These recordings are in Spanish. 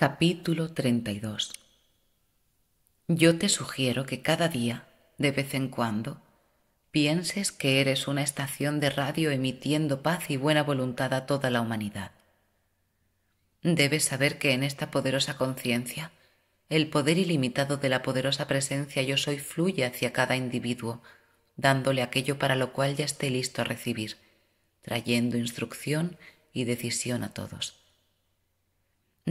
Capítulo 32 Yo te sugiero que cada día, de vez en cuando, pienses que eres una estación de radio emitiendo paz y buena voluntad a toda la humanidad. Debes saber que en esta poderosa conciencia, el poder ilimitado de la poderosa presencia yo soy fluye hacia cada individuo, dándole aquello para lo cual ya esté listo a recibir, trayendo instrucción y decisión a todos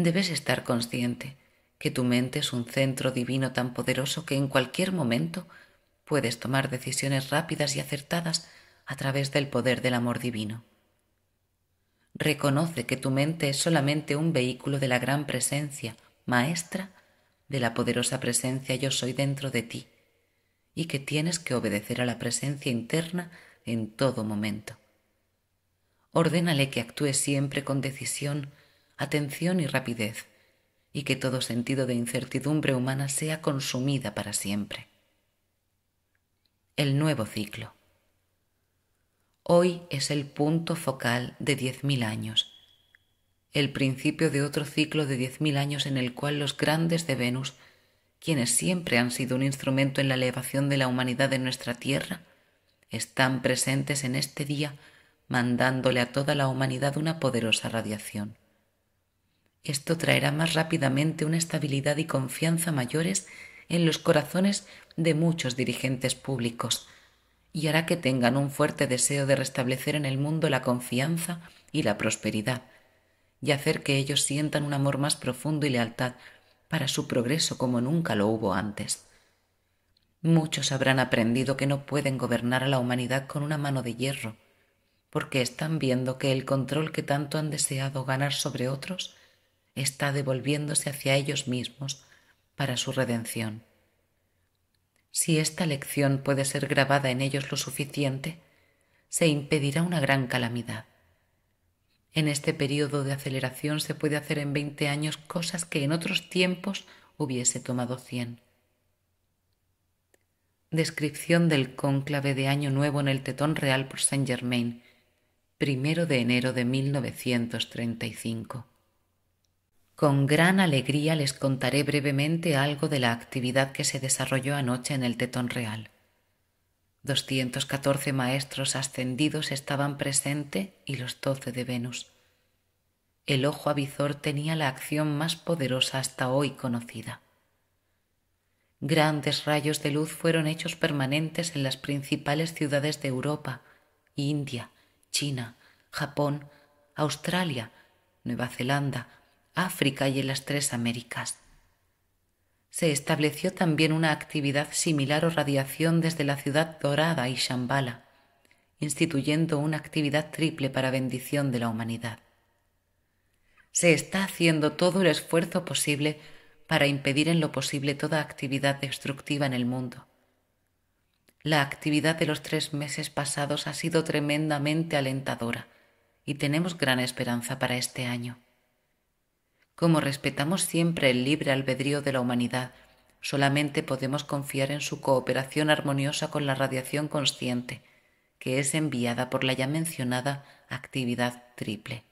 debes estar consciente que tu mente es un centro divino tan poderoso que en cualquier momento puedes tomar decisiones rápidas y acertadas a través del poder del amor divino. Reconoce que tu mente es solamente un vehículo de la gran presencia, maestra, de la poderosa presencia yo soy dentro de ti, y que tienes que obedecer a la presencia interna en todo momento. Ordénale que actúe siempre con decisión, atención y rapidez, y que todo sentido de incertidumbre humana sea consumida para siempre. El nuevo ciclo. Hoy es el punto focal de diez mil años, el principio de otro ciclo de diez mil años en el cual los grandes de Venus, quienes siempre han sido un instrumento en la elevación de la humanidad de nuestra Tierra, están presentes en este día mandándole a toda la humanidad una poderosa radiación. Esto traerá más rápidamente una estabilidad y confianza mayores en los corazones de muchos dirigentes públicos y hará que tengan un fuerte deseo de restablecer en el mundo la confianza y la prosperidad y hacer que ellos sientan un amor más profundo y lealtad para su progreso como nunca lo hubo antes. Muchos habrán aprendido que no pueden gobernar a la humanidad con una mano de hierro, porque están viendo que el control que tanto han deseado ganar sobre otros está devolviéndose hacia ellos mismos para su redención. Si esta lección puede ser grabada en ellos lo suficiente, se impedirá una gran calamidad. En este periodo de aceleración se puede hacer en veinte años cosas que en otros tiempos hubiese tomado cien. Descripción del cónclave de Año Nuevo en el Tetón Real por Saint Germain, primero de enero de 1935. Con gran alegría les contaré brevemente algo de la actividad que se desarrolló anoche en el Tetón Real. 214 maestros ascendidos estaban presentes y los doce de Venus. El ojo avizor tenía la acción más poderosa hasta hoy conocida. Grandes rayos de luz fueron hechos permanentes en las principales ciudades de Europa, India, China, Japón, Australia, Nueva Zelanda, África y en las tres Américas. Se estableció también una actividad similar o radiación desde la ciudad dorada y Shambhala, instituyendo una actividad triple para bendición de la humanidad. Se está haciendo todo el esfuerzo posible para impedir en lo posible toda actividad destructiva en el mundo. La actividad de los tres meses pasados ha sido tremendamente alentadora y tenemos gran esperanza para este año como respetamos siempre el libre albedrío de la humanidad, solamente podemos confiar en su cooperación armoniosa con la radiación consciente, que es enviada por la ya mencionada actividad triple.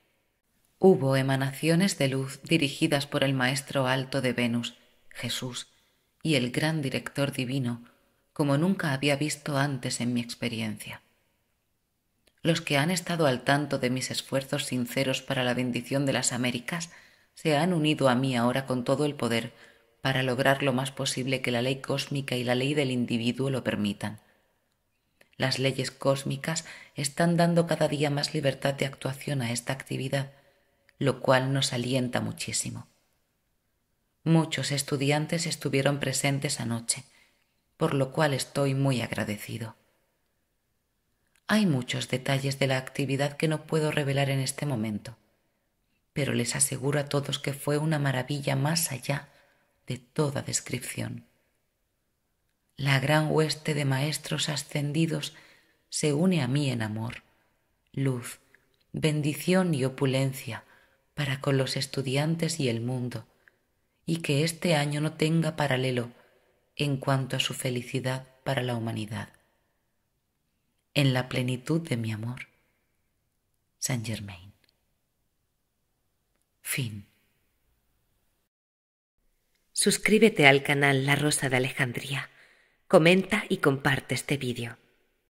Hubo emanaciones de luz dirigidas por el Maestro Alto de Venus, Jesús, y el gran director divino, como nunca había visto antes en mi experiencia. Los que han estado al tanto de mis esfuerzos sinceros para la bendición de las Américas se han unido a mí ahora con todo el poder para lograr lo más posible que la ley cósmica y la ley del individuo lo permitan. Las leyes cósmicas están dando cada día más libertad de actuación a esta actividad, lo cual nos alienta muchísimo. Muchos estudiantes estuvieron presentes anoche, por lo cual estoy muy agradecido. Hay muchos detalles de la actividad que no puedo revelar en este momento pero les aseguro a todos que fue una maravilla más allá de toda descripción. La gran hueste de maestros ascendidos se une a mí en amor, luz, bendición y opulencia para con los estudiantes y el mundo, y que este año no tenga paralelo en cuanto a su felicidad para la humanidad. En la plenitud de mi amor, Saint Germain. Suscríbete al canal La Rosa de Alejandría. Comenta y comparte este vídeo.